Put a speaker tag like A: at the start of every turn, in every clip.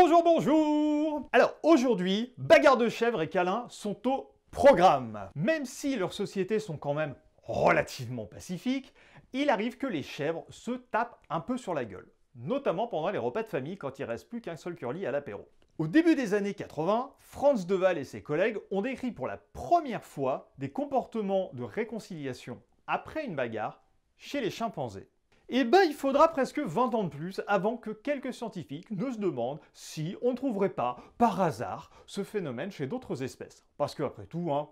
A: Bonjour, bonjour Alors aujourd'hui, bagarre de chèvres et câlins sont au programme. Même si leurs sociétés sont quand même relativement pacifiques, il arrive que les chèvres se tapent un peu sur la gueule, notamment pendant les repas de famille quand il reste plus qu'un seul curly à l'apéro. Au début des années 80, Franz Deval et ses collègues ont décrit pour la première fois des comportements de réconciliation après une bagarre chez les chimpanzés eh ben, il faudra presque 20 ans de plus avant que quelques scientifiques ne se demandent si on ne trouverait pas, par hasard, ce phénomène chez d'autres espèces. Parce que, après tout, hein,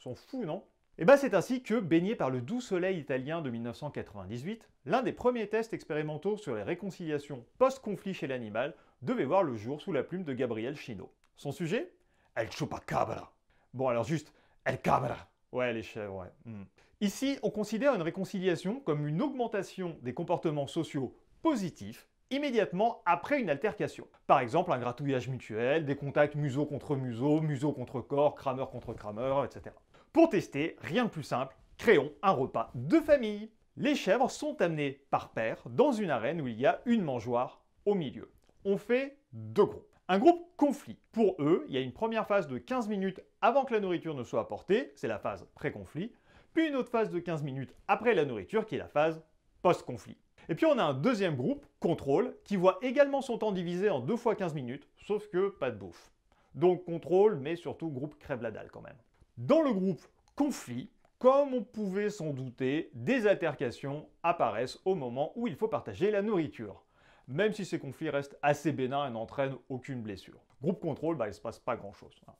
A: on s'en fout, non et eh ben, c'est ainsi que, baigné par le doux soleil italien de 1998, l'un des premiers tests expérimentaux sur les réconciliations post-conflit chez l'animal devait voir le jour sous la plume de Gabriel Chino. Son sujet El chupacabra. Bon alors juste, El cabra. Ouais les chèvres, ouais. Hmm. Ici, on considère une réconciliation comme une augmentation des comportements sociaux positifs immédiatement après une altercation. Par exemple, un gratouillage mutuel, des contacts museau contre museau, museau contre corps, crameur contre crameur, etc. Pour tester, rien de plus simple, créons un repas de famille. Les chèvres sont amenées par pair dans une arène où il y a une mangeoire au milieu. On fait deux groupes. Un groupe conflit. Pour eux, il y a une première phase de 15 minutes avant que la nourriture ne soit apportée, c'est la phase pré-conflit puis une autre phase de 15 minutes après la nourriture, qui est la phase post-conflit. Et puis on a un deuxième groupe, contrôle, qui voit également son temps divisé en deux fois 15 minutes, sauf que pas de bouffe. Donc contrôle, mais surtout groupe crève la dalle quand même. Dans le groupe conflit, comme on pouvait s'en douter, des altercations apparaissent au moment où il faut partager la nourriture. Même si ces conflits restent assez bénins et n'entraînent aucune blessure. Groupe contrôle, bah, il ne se passe pas grand-chose. Hein.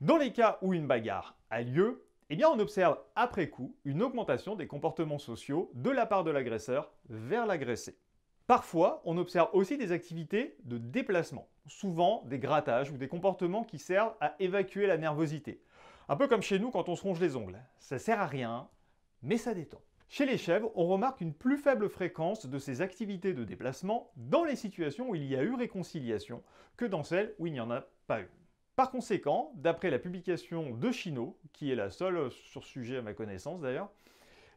A: Dans les cas où une bagarre a lieu, eh bien on observe après coup une augmentation des comportements sociaux de la part de l'agresseur vers l'agressé. Parfois, on observe aussi des activités de déplacement, souvent des grattages ou des comportements qui servent à évacuer la nervosité. Un peu comme chez nous quand on se ronge les ongles. Ça sert à rien, mais ça détend. Chez les chèvres, on remarque une plus faible fréquence de ces activités de déplacement dans les situations où il y a eu réconciliation que dans celles où il n'y en a pas eu. Par conséquent, d'après la publication de Chino, qui est la seule sur ce sujet à ma connaissance d'ailleurs,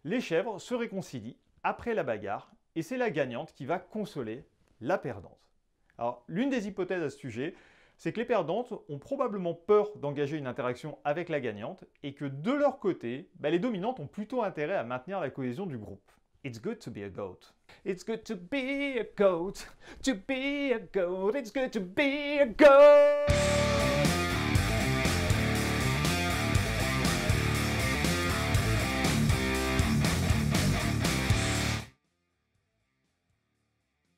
A: les chèvres se réconcilient après la bagarre et c'est la gagnante qui va consoler la perdante. Alors, l'une des hypothèses à ce sujet, c'est que les perdantes ont probablement peur d'engager une interaction avec la gagnante et que de leur côté, bah, les dominantes ont plutôt intérêt à maintenir la cohésion du groupe. It's good to be a goat. It's good to be a goat. To be a goat. It's good to be a goat.